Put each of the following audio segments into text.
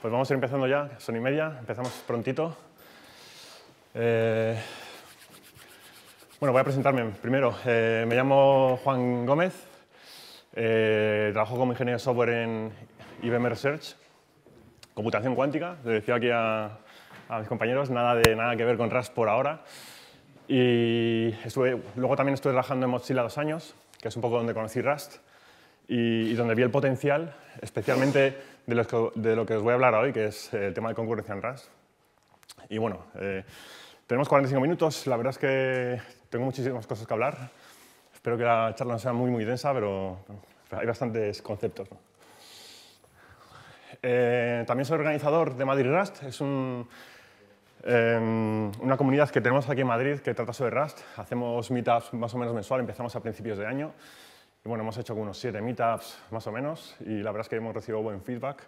Pues vamos a ir empezando ya, son y media, empezamos prontito. Eh, bueno, voy a presentarme primero. Eh, me llamo Juan Gómez, eh, trabajo como ingeniero de software en IBM Research, computación cuántica, le decía aquí a, mis compañeros, nada, de, nada que ver con Rust por ahora. Y estuve, luego también estuve trabajando en Mozilla dos años, que es un poco donde conocí Rust y donde vi el potencial, especialmente de, lo que os voy a hablar hoy, que es eh, el tema de concurrencia en RAS. Y bueno, eh, tenemos 45 minutos, la verdad es que tengo muchísimas cosas que hablar. Espero que la charla no sea muy, muy densa, pero hay bastantes conceptos. Eh, también soy organizador de Madrid Rust, es em, una comunidad que tenemos aquí en Madrid que trata sobre Rust. Hacemos meetups más o menos mensual, empezamos a principios de año bueno, hemos hecho unos siete meetups más o menos y la verdad es que hemos recibido buen feedback.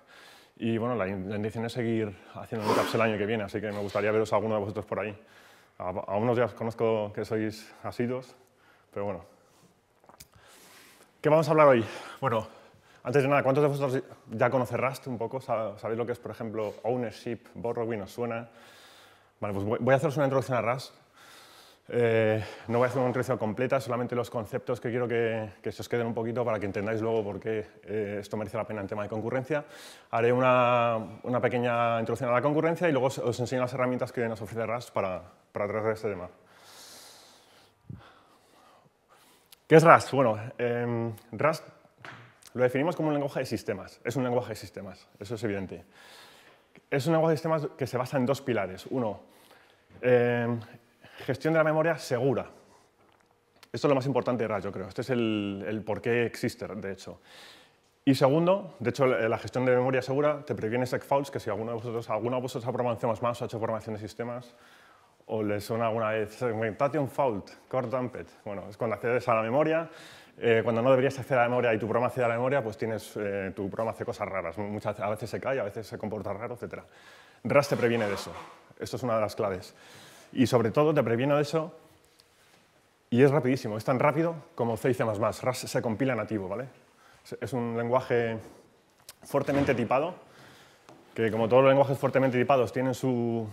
Y bueno, la intención es seguir haciendo meetups el año que viene, así que me gustaría veros a alguno de vosotros por ahí. A, unos ya os conozco que sois asidos, pero bueno. ¿Qué vamos a hablar hoy? Bueno, antes de nada, ¿cuántos de vosotros ya conocéis Rust un poco? ¿Sabéis lo que es, por ejemplo, ownership, borrowing? ¿Os suena? Vale, pues voy a haceros una introducción a Rust eh, no voy a hacer una introducción completa, solamente los conceptos que quiero que, se os queden un poquito para que entendáis luego por qué eh, esto merece la pena en tema de concurrencia. Haré una, pequeña introducción a la concurrencia y luego os, enseño las herramientas que nos ofrece RAS para, para tratar este tema. ¿Qué es RAS? Bueno, eh, RAS lo definimos como un lenguaje de sistemas. Es un lenguaje de sistemas, eso es evidente. Es un lenguaje de sistemas que se basa en dos pilares. Uno, em, Gestión de la memoria segura. Esto es lo más importante de RAS, yo creo. Este es el, por qué existe, de hecho. Y segundo, de hecho, la gestión de memoria segura te previene faults que si alguno de vosotros, alguno de vosotros ha programado en C++ o ha hecho programación de sistemas, o les suena alguna vez segmentation fault, core dumped. Bueno, es cuando accedes a la memoria, eh, cuando no deberías acceder a la memoria y tu programa accede a la memoria, pues tienes, eh, tu programa hace cosas raras. Muchas, a veces se cae, a veces se comporta raro, etc. RAS te previene de eso. Esto es una de las claves. Y sobre todo te previene de eso y es rapidísimo, es tan rápido como C y C++. RAS se compila nativo, ¿vale? Es un lenguaje fuertemente tipado, que como todos los lenguajes fuertemente tipados tienen sus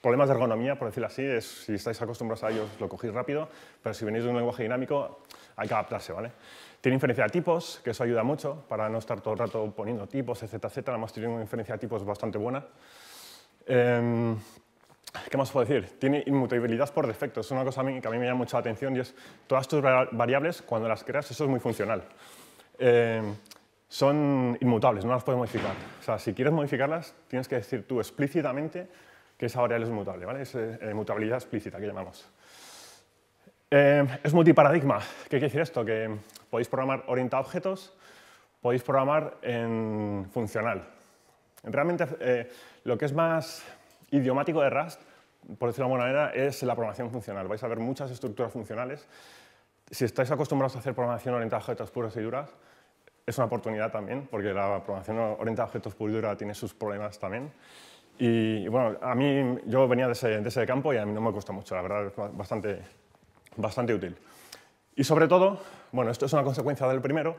problemas de ergonomía, por decirlo así, es, si estáis acostumbrados a ellos lo cogéis rápido, pero si venís de un lenguaje dinámico hay que adaptarse, ¿vale? Tiene inferencia de tipos, que eso ayuda mucho para no estar todo el rato poniendo tipos, etc. etc. Además tiene una inferencia de tipos bastante buena. Em, ¿Qué más puedo decir? Tiene inmutabilidad por defecto. Es una cosa a mí, que a mí me llama mucho la atención y es todas tus variables, cuando las creas, eso es muy funcional. Eh, son inmutables, no las puedes modificar. O sea, si quieres modificarlas, tienes que decir tú explícitamente que esa variable es mutable, ¿vale? Es eh, eh, mutabilidad explícita, que llamamos. Eh, es multiparadigma. ¿Qué quiere decir esto? Que podéis programar orientado a objetos, podéis programar en funcional. Realmente lo que es más idiomático de Rust, por decirlo de alguna manera, es la programación funcional. Vais a ver muchas estructuras funcionales. Si estáis acostumbrados a hacer programación orientada a objetos puros y duras, es una oportunidad también, porque la programación orientada a objetos puros y duras tiene sus problemas también. Y, bueno, a mí, yo venía de ese, campo y a mí no me cuesta mucho, la verdad, es bastante, bastante útil. Y sobre todo, bueno, esto es una consecuencia del primero,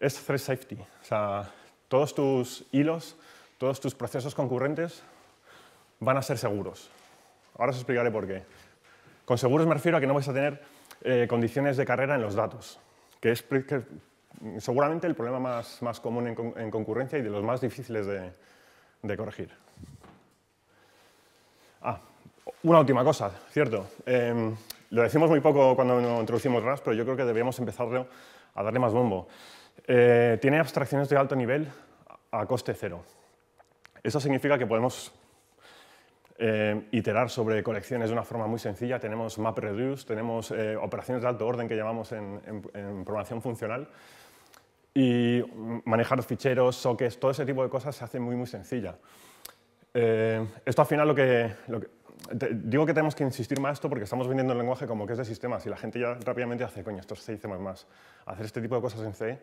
es thread safety. O sea, todos tus hilos, todos tus procesos concurrentes van a ser seguros. Ahora os explicaré por qué. Con seguros me refiero a que no vais a tener eh, condiciones de carrera en los datos, que es seguramente el problema más, común en, concurrencia y de los más difíciles de, corregir. Ah, una última cosa, cierto. Em, lo decimos muy poco cuando introducimos RAS, pero yo creo que deberíamos empezar a darle más bombo. Eh, tiene abstracciones de alto nivel a coste cero. Eso significa que podemos eh, iterar sobre colecciones de una forma muy sencilla. Tenemos map reduce, tenemos eh, operaciones de alto orden que llamamos en, programación funcional. Y manejar ficheros, sockets, todo ese tipo de cosas se hace muy, muy sencilla. Eh, esto al final lo que... digo que tenemos que insistir más esto porque estamos vendiendo el lenguaje como que es de sistemas y la gente ya rápidamente hace, coño, esto es C más Hacer este tipo de cosas en C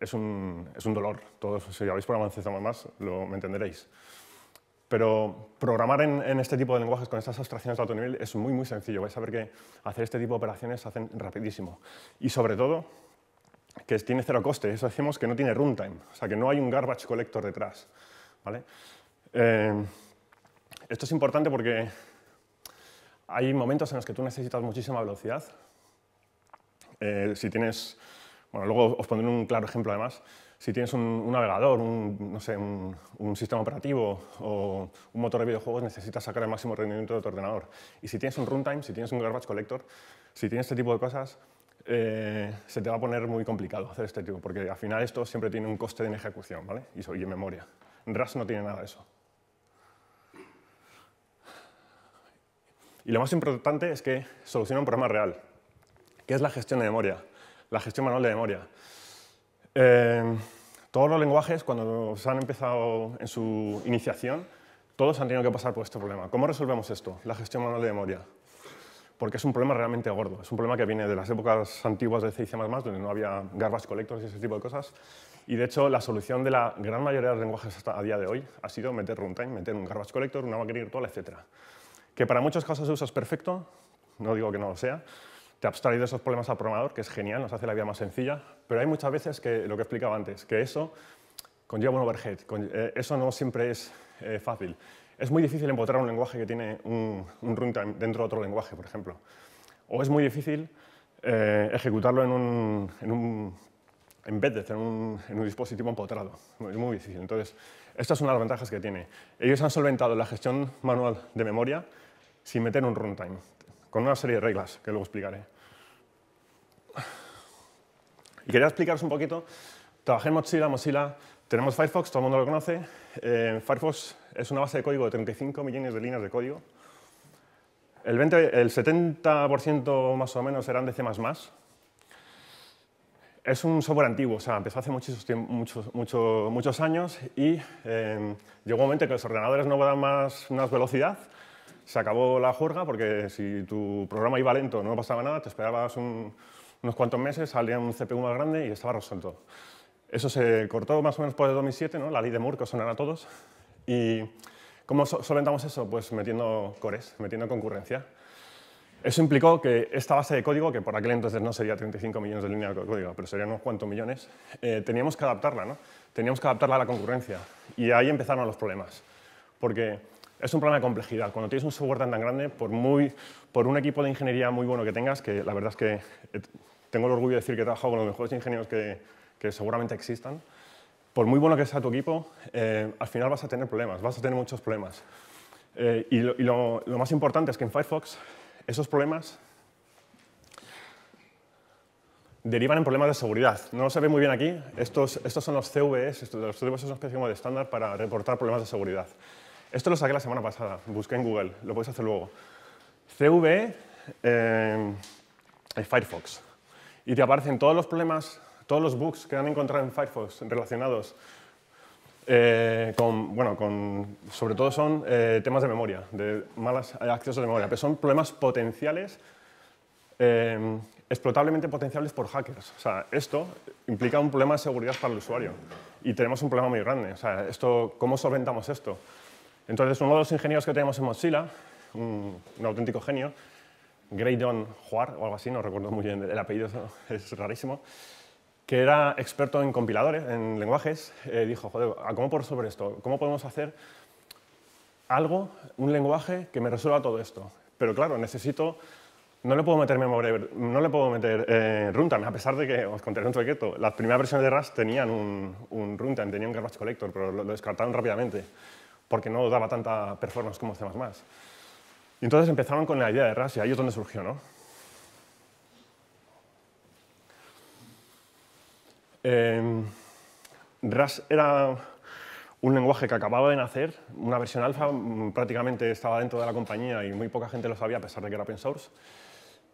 es un, es un dolor. Todos, si habéis programado en C++, lo, me entenderéis. Pero programar en, este tipo de lenguajes con estas abstracciones de alto nivel es muy, muy sencillo. Vais a ver que hacer este tipo de operaciones se hacen rapidísimo. Y sobre todo, que tiene cero coste. Eso decimos que no tiene runtime. O sea, que no hay un garbage collector detrás. Eh, esto es importante porque hay momentos en los que tú necesitas muchísima velocidad. Eh, si tienes... Bueno, luego os pondré un claro ejemplo además si tienes un, navegador, un, no sé, un, sistema operativo o un motor de videojuegos, necesitas sacar el máximo rendimiento de tu ordenador. Y si tienes un runtime, si tienes un garbage collector, si tienes este tipo de cosas, eh, se te va a poner muy complicado hacer este tipo, porque al final esto siempre tiene un coste en ejecución ¿vale? y, y en memoria. Rust no tiene nada de eso. Y lo más importante es que soluciona un problema real, que es la gestión de memoria, la gestión manual de memoria. Eh, todos los lenguajes, cuando se han empezado en su iniciación, todos han tenido que pasar por este problema. ¿Cómo resolvemos esto? La gestión manual de memoria. Porque es un problema realmente gordo. Es un problema que viene de las épocas antiguas de C++, donde no había garbage collectors y ese tipo de cosas. Y de hecho, la solución de la gran mayoría de los lenguajes hasta a día de hoy ha sido meter runtime, meter un garbage collector, una máquina virtual, etc. Que para muchos casos de uso es perfecto, no digo que no lo sea, te ha de esos problemas al programador, que es genial, nos hace la vida más sencilla, pero hay muchas veces que, lo que explicaba antes, que eso conlleva un overhead, eh, eso no siempre es eh, fácil. Es muy difícil empotrar un lenguaje que tiene un, runtime dentro de otro lenguaje, por ejemplo. O es muy difícil eh, ejecutarlo en un, en un embedded, un, en un dispositivo empotrado. Es muy difícil. Entonces, esta es una de las ventajas que tiene. Ellos han solventado la gestión manual de memoria sin meter un runtime con una serie de reglas que luego explicaré. Y quería explicaros un poquito, trabajé en Mozilla, Mozilla, tenemos Firefox, todo el mundo lo conoce. Eh, Firefox es una base de código de 35 millones de líneas de código. El, el 70% más o menos eran de C++. Es un software antiguo, o sea, empezó hace muchos, años y eh, llegó un momento en que los ordenadores no daban más, más velocidad se acabó la jorga porque si tu programa iba lento, no pasaba nada, te esperabas unos cuantos meses, salía un CPU más grande y estaba resuelto. Eso se cortó más o menos por el 2007, ¿no? la ley de Moore, que sonará a todos. ¿Y cómo solventamos eso? Pues metiendo cores, metiendo concurrencia. Eso implicó que esta base de código, que por aquel entonces no sería 35 millones de líneas de código, pero serían unos cuantos millones, eh, teníamos que adaptarla, Teníamos que adaptarla a la concurrencia. Y ahí empezaron los problemas. Porque es un problema de complejidad. Cuando tienes un software tan, grande, por, un equipo de ingeniería muy bueno que tengas, que la verdad es que eh, tengo el orgullo de decir que he trabajado con los mejores ingenieros que, seguramente existan, por muy bueno que sea tu equipo, eh, al final vas a tener problemas, vas a tener muchos problemas. Eh, y, lo, más importante es que en Firefox esos problemas derivan en problemas de seguridad. No se ve muy bien aquí. Estos, son los CVEs, estos, los CVEs son una especie de estándar para reportar problemas de seguridad. Esto lo saqué la semana pasada, busqué en Google, lo podéis hacer luego. CV eh, Firefox. Y te aparecen todos los problemas, todos los bugs que han encontrado en Firefox relacionados eh, con, bueno, con, sobre todo son eh, temas de memoria, de malos accesos de memoria, pero son problemas potenciales, eh, explotablemente potenciales por hackers. O sea, esto implica un problema de seguridad para el usuario y tenemos un problema muy grande. O sea, esto, ¿cómo solventamos esto? Entonces, uno de los ingenieros que tenemos en Mozilla, un, auténtico genio, Graydon Juar, o algo así, no recuerdo muy bien, el apellido es rarísimo, que era experto en compiladores, en lenguajes, eh, dijo, joder, ¿cómo por sobre esto? ¿Cómo podemos hacer algo, un lenguaje que me resuelva todo esto? Pero claro, necesito, no le puedo meter memoria, no le puedo meter eh, runtime, a pesar de que, os contaré un truqueto, las primeras versiones de Rust tenían un, runtime, tenían un garbage collector, pero lo descartaron rápidamente porque no daba tanta performance como C++. Y entonces empezaron con la idea de RAS y ahí es donde surgió, ¿no? Em, RAS era un lenguaje que acababa de nacer, una versión alfa, mm, prácticamente estaba dentro de la compañía y muy poca gente lo sabía a pesar de que era open source.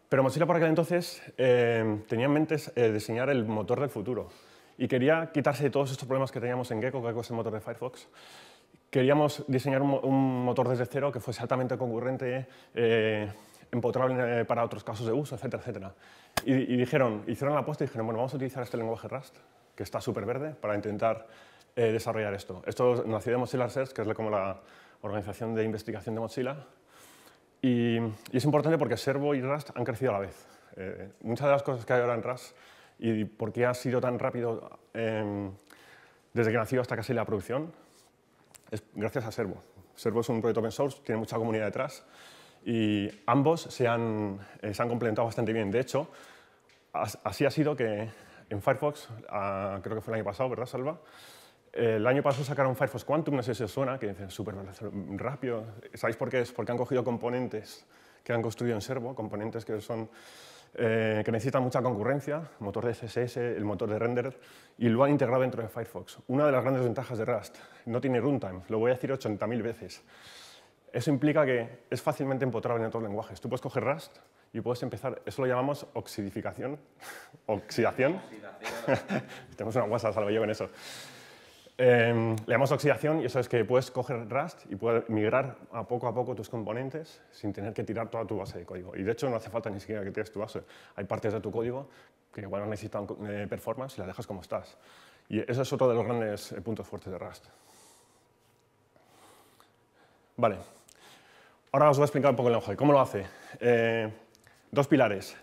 Pero Mozilla por aquel entonces em, tenía en mente eh, diseñar el motor del futuro y quería quitarse de todos estos problemas que teníamos en Gecko, que es el motor de Firefox, queríamos diseñar un, motor desde cero que fuese altamente concurrente, eh, empotrable eh, para otros casos de uso, etcétera, etcétera. Y, dijeron, hicieron la apuesta y dijeron, bueno, vamos a utilizar este lenguaje Rust, que está súper verde, para intentar eh, desarrollar esto. Esto nació de Mozilla que es como la organización de investigación de Mozilla, y, es importante porque Servo y Rust han crecido a la vez. Eh, muchas de las cosas que hay ahora en Rust y por qué ha sido tan rápido desde que nació hasta casi la producción gracias a Servo. Servo es un proyecto open source, tiene mucha comunidad detrás y ambos se han, eh, se han complementado bastante bien. De hecho, así ha sido que en Firefox, ah, creo que fue el año pasado, ¿verdad, Salva? El año pasado sacaron Firefox Quantum, no sé si os suena, que dicen súper rápido. ¿Sabéis por qué es? Porque han cogido componentes que han construido en Servo, componentes que son eh, que necesita mucha concurrencia, motor de CSS, el motor de render, y lo han integrado dentro de Firefox. Una de las grandes ventajas de Rust, no tiene runtime, lo voy a decir 80.000 veces. Eso implica que es fácilmente empotrado en otros lenguajes. Tú puedes coger Rust y puedes empezar, eso lo llamamos oxidificación, oxidación. Tenemos una guasa, salvo yo con eso. Em, le damos oxidación y eso es que puedes coger Rust y puedes migrar a poco a poco tus componentes sin tener que tirar toda tu base de código. Y de hecho no hace falta ni siquiera que tires tu base. Hay partes de tu código que igual no necesitan eh, performance y las dejas como estás. Y eso es otro de los grandes eh, puntos fuertes de Rust. Vale. Ahora os voy a explicar un poco el lenguaje. ¿Cómo lo hace? Eh, dos pilares.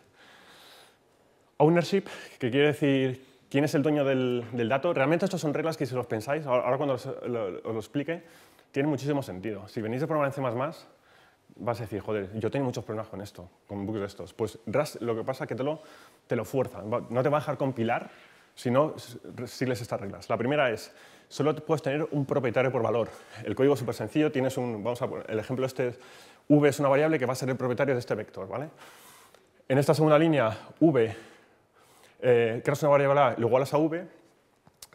Ownership, que quiere decir ¿Quién es el dueño del, dato? Realmente estas son reglas que si los pensáis, ahora, cuando os lo, explique, tienen muchísimo sentido. Si venís de programar en C++, vas a decir, joder, yo tengo muchos problemas con esto, con bugs de estos. Pues lo que pasa es que te lo, te lo fuerza, no te va a dejar compilar si no sigues estas reglas. La primera es, solo puedes tener un propietario por valor. El código es súper sencillo, tienes un, vamos a poner, el ejemplo este, v es una variable que va a ser el propietario de este vector, ¿vale? En esta segunda línea, v eh, una variable lo igualas a v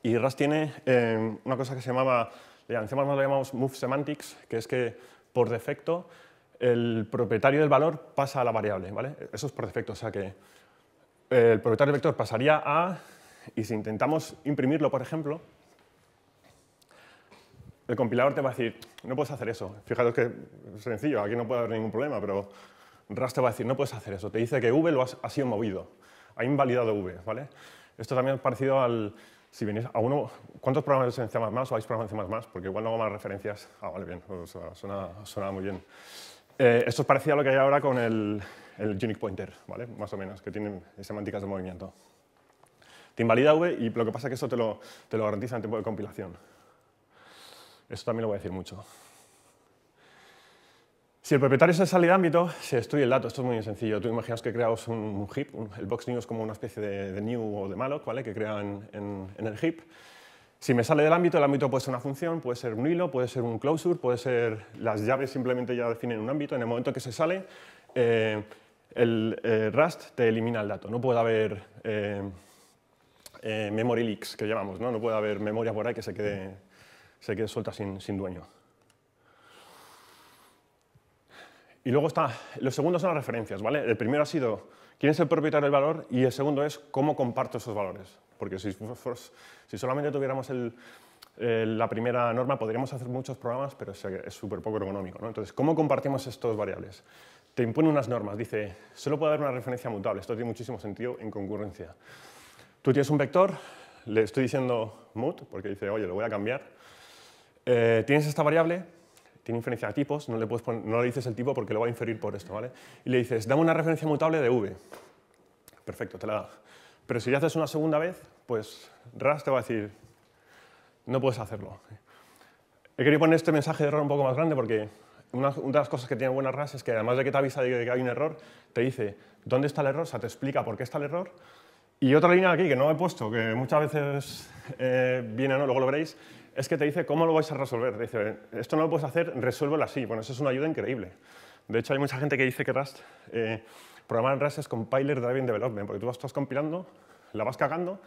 y RAS tiene eh, una cosa que se llamaba, en C++ lo llamamos move semantics, que es que por defecto el propietario del valor pasa a la variable, ¿vale? Eso es por defecto, o sea que eh, el propietario del vector pasaría a, y si intentamos imprimirlo, por ejemplo, el compilador te va a decir, no puedes hacer eso. Fijaros que es sencillo, aquí no puede haber ningún problema, pero RAS te va a decir, no puedes hacer eso. Te dice que v lo ha sido movido ha invalidado V, ¿vale? Esto también es parecido al, si venís a uno, ¿cuántos programas en C++ o hay programas más C++? Porque igual no hago más referencias. Ah, vale, bien, suena, muy bien. Eh, esto es parecido a lo que hay ahora con el, el unique pointer, ¿vale? Más o menos, que tienen semánticas de movimiento. Te invalida V y lo que pasa es que eso te lo, te lo garantiza en tiempo de compilación. Esto también lo voy a decir mucho. Si el propietario se sale del ámbito, se estoy el dato. Esto es muy sencillo. Tú imaginas que creas un, heap, el box new es como una especie de, new o de malloc, ¿vale? Que crea en, el heap. Si me sale del ámbito, el ámbito puede ser una función, puede ser un hilo, puede ser un closure, puede ser... Las llaves simplemente ya definen un ámbito. En el momento que se sale, eh, el eh, Rust te elimina el dato. No puede haber eh, memory leaks, que llamamos, ¿no? puede haber memoria por ahí que se quede, se quede suelta sin dueño. Y luego está, los segundos son las referencias, ¿vale? El primero ha sido quién es el propietario del valor y el segundo es cómo comparto esos valores. Porque si, solamente tuviéramos la primera norma podríamos hacer muchos programas, pero es súper poco ergonómico. ¿no? Entonces, ¿cómo compartimos estos variables? Te impone unas normas, dice, solo puede haber una referencia mutable, esto tiene muchísimo sentido en concurrencia. Tú tienes un vector, le estoy diciendo mut, porque dice, oye, lo voy a cambiar. Eh, tienes esta variable, tiene inferencia a tipos, no le, puedes no le dices el tipo porque lo va a inferir por esto, ¿vale? Y le dices, dame una referencia mutable de v. Perfecto, te la da. Pero si ya haces una segunda vez, pues RAS te va a decir, no puedes hacerlo. He querido poner este mensaje de error un poco más grande porque una, de las cosas que tiene buena RAS es que además de que te avisa de que hay un error, te dice dónde está el error, o sea, te explica por qué está el error. Y otra línea aquí que no he puesto, que muchas veces eh, viene, ¿no? luego lo veréis, es que te dice cómo lo vais a resolver. dice, esto no lo puedes hacer, resuélvelo así. Bueno, eso es una ayuda increíble. De hecho, hay mucha gente que dice que Rust, eh, programar en Rust es compiler driving development, porque tú vas, estás compilando, la vas cagando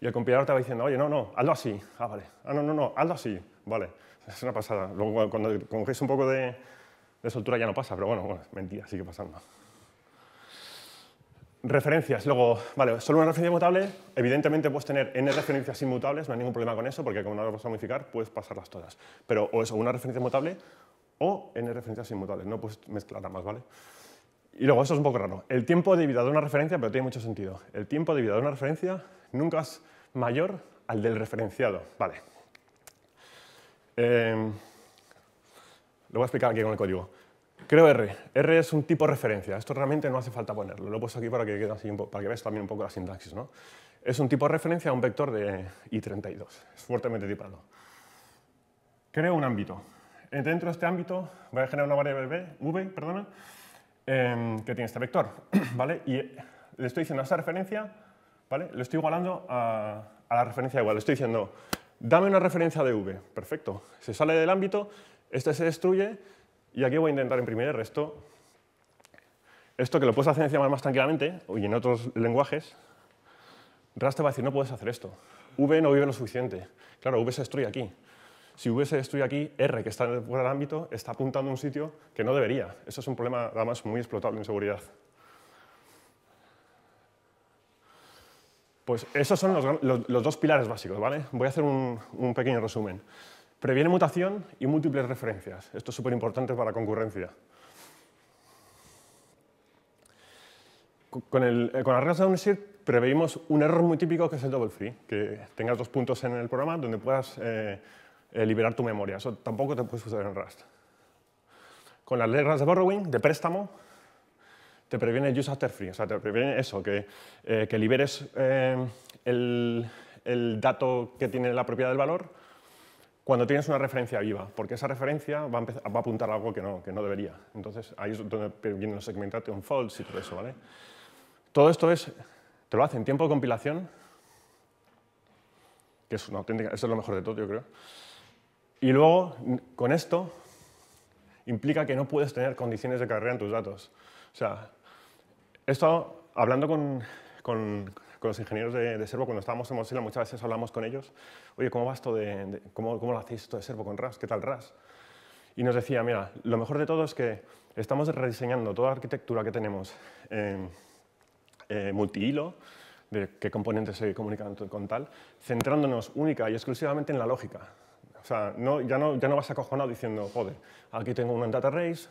y el compilador te va diciendo, oye, no, no, hazlo así. Ah, vale. Ah, no, no, no, hazlo así. Vale. Es una pasada. Luego, cuando cogéis un poco de, soltura ya no pasa, pero bueno, bueno, mentira, sigue pasando. Referencias, luego, vale, solo una referencia mutable. evidentemente puedes tener n referencias inmutables, no hay ningún problema con eso, porque como no las vas a modificar, puedes pasarlas todas. Pero o eso, una referencia mutable o n referencias inmutables, no puedes mezclar más, ¿vale? Y luego, eso es un poco raro. El tiempo de vida de una referencia, pero tiene mucho sentido. El tiempo de vida de una referencia nunca es mayor al del referenciado, ¿vale? Eh, lo voy a explicar aquí con el código. Creo R. R es un tipo de referencia. Esto realmente no hace falta ponerlo. Lo he puesto aquí para que, así, para que veas también un poco la sintaxis. ¿no? Es un tipo de referencia a un vector de i32. Es fuertemente tipado. Creo un ámbito. Eh, dentro de este ámbito voy a generar una variable v, v em, que tiene este vector. ¿vale? Y le estoy diciendo a referencia, ¿vale? le estoy igualando a, a la referencia igual. Le estoy diciendo, dame una referencia de v. Perfecto. Se sale del ámbito, este se destruye y aquí voy a intentar imprimir el resto. Esto que lo puedes hacer encima más tranquilamente y en otros lenguajes, Rust te va a decir, no puedes hacer esto. V no vive lo suficiente. Claro, V se destruye aquí. Si V se destruye aquí, R, que está fuera el ámbito, está apuntando a un sitio que no debería. Eso es un problema, además, muy explotable en seguridad. Pues esos son los, dos pilares básicos, ¿vale? Voy a hacer un pequeño resumen. Previene mutación y múltiples referencias. Esto es súper importante para concurrencia. Con, el, eh, con las reglas de preveímos un error muy típico que es el double free, que tengas dos puntos en el programa donde puedas eh, eh, liberar tu memoria. Eso tampoco te puede suceder en Rust. Con las reglas de borrowing, de préstamo, te previene el use after free, o sea, te previene eso, que, que liberes el, el dato que tiene la propiedad del valor cuando tienes una referencia viva, porque esa referencia va a, apuntar a algo que no, que no debería. Entonces ahí es donde vienen los segmentation faults y todo eso. ¿vale? Todo esto es, te lo hacen tiempo de compilación, que es una auténtica, es lo mejor de todo, yo creo. Y luego, con esto, implica que no puedes tener condiciones de carrera en tus datos. O sea, he estado hablando con, con con los ingenieros de, Servo, cuando estábamos en Mozilla, muchas veces hablamos con ellos, oye, ¿cómo va esto de, cómo, lo hacéis esto de Servo con RAS? ¿Qué tal RAS? Y nos decía, mira, lo mejor de todo es que estamos rediseñando toda la arquitectura que tenemos eh, eh, multihilo, de qué componentes se comunican con tal, centrándonos única y exclusivamente en la lógica. O sea, no, ya, no, ya no vas acojonado diciendo, joder, aquí tengo uno data race,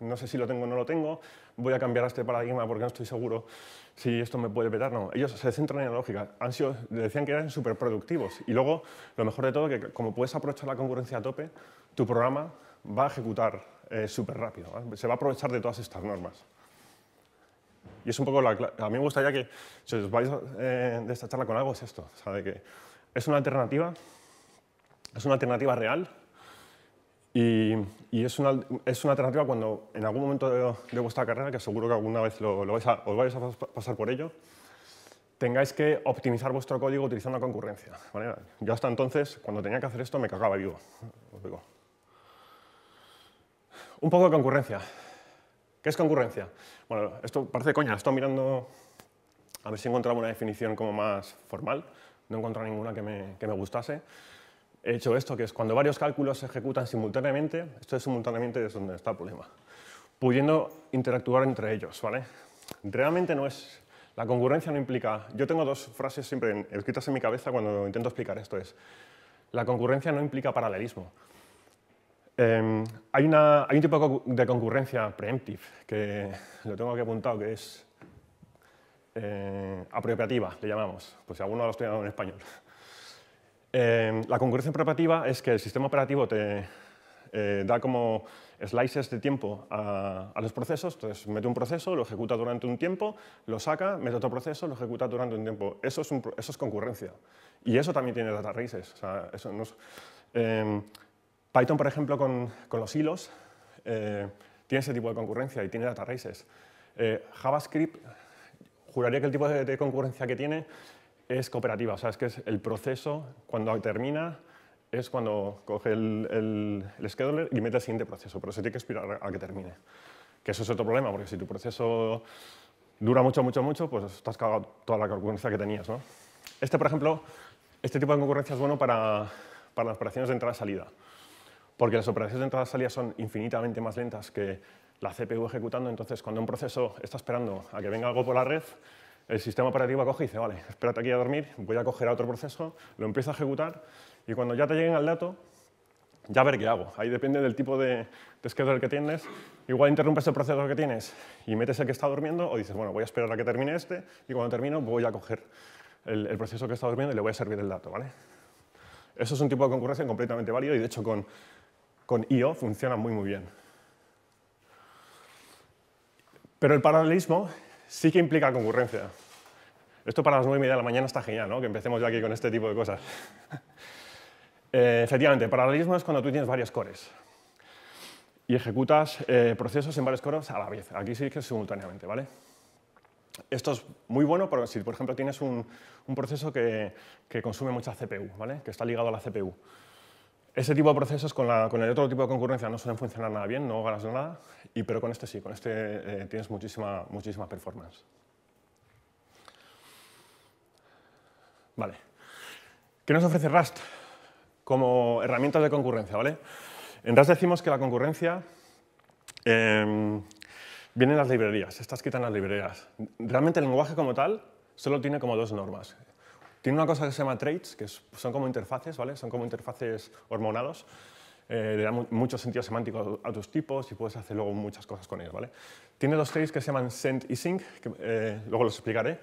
no sé si lo tengo o no lo tengo, voy a cambiar este paradigma porque no estoy seguro si esto me puede petar, no. Ellos se centran en la lógica. Han sido, decían que eran súper productivos. Y luego, lo mejor de todo, que como puedes aprovechar la concurrencia a tope, tu programa va a ejecutar eh, súper rápido. Se va a aprovechar de todas estas normas. Y es un poco la... A mí me gustaría que, si os vais eh, de esta charla con algo, es esto. que es una alternativa, es una alternativa real y, es, una, es, una, alternativa cuando en algún momento de, vuestra carrera, que seguro que alguna vez lo, vais a, os vais a pasar por ello, tengáis que optimizar vuestro código utilizando concurrencia. Yo hasta entonces, cuando tenía que hacer esto, me cagaba vivo. Un poco de concurrencia. ¿Qué es concurrencia? Bueno, esto parece coña, estoy mirando a ver si encontraba una definición como más formal. No encontré ninguna que me, que me gustase he hecho esto, que es cuando varios cálculos se ejecutan simultáneamente, esto es simultáneamente es donde está el problema, pudiendo interactuar entre ellos, Realmente no es, la concurrencia no implica, yo tengo dos frases siempre escritas en mi cabeza cuando intento explicar esto, es, la concurrencia no implica paralelismo. Em, hay, un tipo de concurrencia preemptive, que lo tengo aquí apuntado, que es eh, apropiativa, le llamamos, pues si alguno lo ha estudiado en español. Em, la concurrencia preparativa es que el sistema operativo te eh, da como slices de tiempo a, los procesos, entonces mete un proceso, lo ejecuta durante un tiempo, lo saca, mete otro proceso, lo ejecuta durante un tiempo. Eso es, concurrencia. Y eso también tiene data races. Em, Python, por ejemplo, con, los hilos, eh, tiene ese tipo de concurrencia y tiene data races. Eh, JavaScript, juraría que el tipo de concurrencia que tiene es cooperativa, o sea, es que el proceso, cuando termina, es cuando coge el, scheduler y mete el siguiente proceso, pero se tiene que esperar a que termine. Que eso es otro problema, porque si tu proceso dura mucho, mucho, mucho, pues estás cagado toda la concurrencia que tenías. ¿no? Este, por ejemplo, este tipo de concurrencia es bueno para, las operaciones de entrada-salida, porque las operaciones de entrada-salida son infinitamente más lentas que la CPU ejecutando, entonces cuando un proceso está esperando a que venga algo por la red, el sistema operativo coge y dice, vale, espérate aquí a dormir, voy a coger a otro proceso, lo empiezo a ejecutar y cuando ya te lleguen al dato, ya ver qué hago. Ahí depende del tipo de, de que tienes. Igual interrumpes el proceso que tienes y metes el que está durmiendo o dices, bueno, voy a esperar a que termine este y cuando termine voy a coger el, proceso que está durmiendo y le voy a servir el dato, ¿vale? Eso es un tipo de concurrencia completamente válido y de hecho con, con IO funciona muy muy bien. Pero el paralelismo sí que implica concurrencia. Esto para las nueve y media de la mañana está genial, ¿no? Que empecemos ya aquí con este tipo de cosas. eh, efectivamente, paralelismo es cuando tú tienes varios cores y ejecutas eh, procesos en varios cores a la vez. Aquí sí que es simultáneamente, ¿vale? Esto es muy bueno si, por ejemplo, tienes un, proceso que, que, consume mucha CPU, ¿vale? Que está ligado a la CPU. Ese tipo de procesos con, el otro tipo de concurrencia no suelen funcionar nada bien, no ganas nada, y, pero con este sí, con este eh, tienes muchísima, muchísima performance. Vale. ¿Qué nos ofrece Rust como herramientas de concurrencia? ¿vale? En Rust decimos que la concurrencia em, viene en las librerías, estas quitan las librerías. Realmente el lenguaje como tal solo tiene como dos normas, tiene una cosa que se llama traits, que son como interfaces, ¿vale? Son como interfaces hormonados. Eh, le dan mucho sentido semántico a tus tipos y puedes hacer luego muchas cosas con ellos, ¿vale? Tiene dos traits que se llaman send y sync, que eh, luego los explicaré.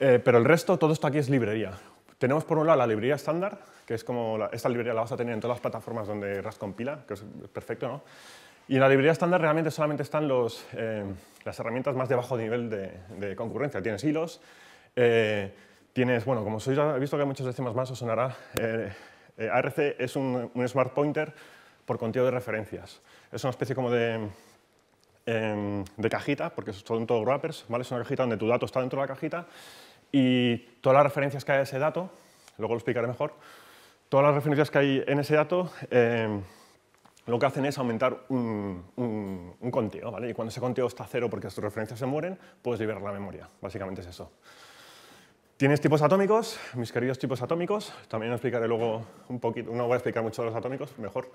Eh, pero el resto, todo esto aquí es librería. Tenemos por un lado la librería estándar, que es como esta librería la vas a tener en todas las plataformas donde Rust compila, que es perfecto, ¿no? Y en la librería estándar realmente solamente están los, las herramientas más de bajo nivel de, concurrencia. Tienes hilos, Tienes, bueno, como sois, he visto que hay muchos decimas más, os sonará. Eh, eh, ARC es un, smart pointer por conteo de referencias. Es una especie como de, eh, de cajita, porque son todos wrappers, ¿vale? Es una cajita donde tu dato está dentro de la cajita y todas las referencias que hay a ese dato, luego lo explicaré mejor, todas las referencias que hay en ese dato em, lo que hacen es aumentar un, conteo, ¿vale? Y cuando ese conteo está cero porque tus referencias se mueren, puedes liberar la memoria. Básicamente es eso. Tienes tipos atómicos, mis queridos tipos atómicos. También explicaré luego un poquito, no voy a explicar mucho de los atómicos, mejor.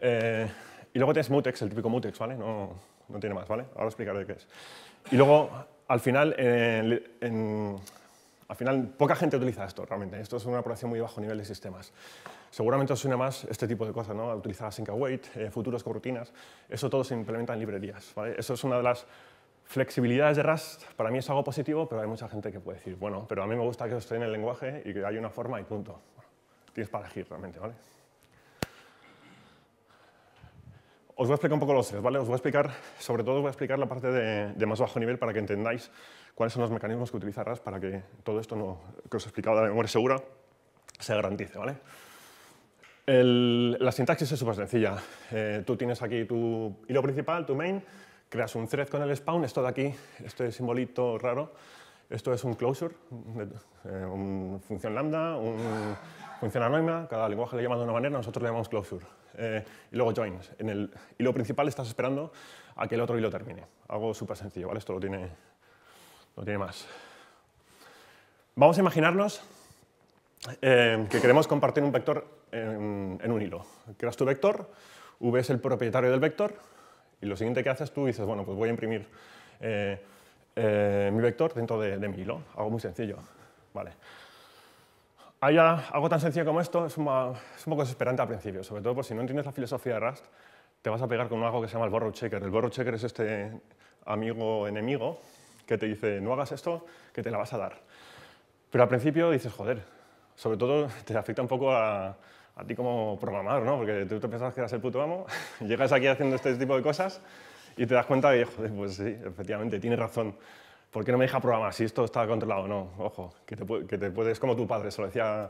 Eh, y luego tienes mutex, el típico mutex, ¿vale? No, no tiene más, ¿vale? Ahora explicaré qué es. Y luego, al final, eh, al final, poca gente utiliza esto realmente. Esto es una operación muy bajo nivel de sistemas. Seguramente os suena más este tipo de cosas, ¿no? Utilizar async await, eh, futuros con rutinas. Eso todo se implementa en librerías, ¿vale? Eso es una de las Flexibilidades de Rust para mí es algo positivo, pero hay mucha gente que puede decir, bueno, pero a mí me gusta que esté en el lenguaje y que hay una forma y punto. tienes para elegir realmente, ¿vale? Os voy a explicar un poco los tres, ¿vale? Os voy a explicar, sobre todo os voy a explicar la parte de, más bajo nivel para que entendáis cuáles son los mecanismos que utiliza Rust para que todo esto que os he explicado de la memoria segura se garantice, ¿vale? la sintaxis es súper sencilla. Eh, tú tienes aquí tu hilo principal, tu main, creas un thread con el spawn, esto de aquí, este simbolito raro, esto es un closure, eh, una función lambda, una función anónima, cada lenguaje le llama de una manera, nosotros le llamamos closure. Eh, y luego joins. En el hilo principal estás esperando a que el otro hilo termine. Algo súper sencillo, ¿vale? Esto lo tiene, tiene más. Vamos a imaginarnos eh, que queremos compartir un vector en, en un hilo. Creas tu vector, v es el propietario del vector, y lo siguiente que haces tú dices, bueno, pues voy a imprimir eh, eh, mi vector dentro de, de, mi hilo. Algo muy sencillo. Vale. Allá algo tan sencillo como esto es, es un poco desesperante al principio, sobre todo por si no entiendes la filosofía de Rust, te vas a pegar con algo que se llama el borrow checker. El borrow checker es este amigo enemigo que te dice, no hagas esto, que te la vas a dar. Pero al principio dices, joder, sobre todo te afecta un poco a, a ti como programador, ¿no? Porque tú te pensabas que eras el puto amo, llegas aquí haciendo este tipo de cosas y te das cuenta que, joder, pues sí, efectivamente, tiene razón. ¿Por qué no me deja programar si esto está controlado? No, ojo, que te, que te puedes, como tu padre, se lo decía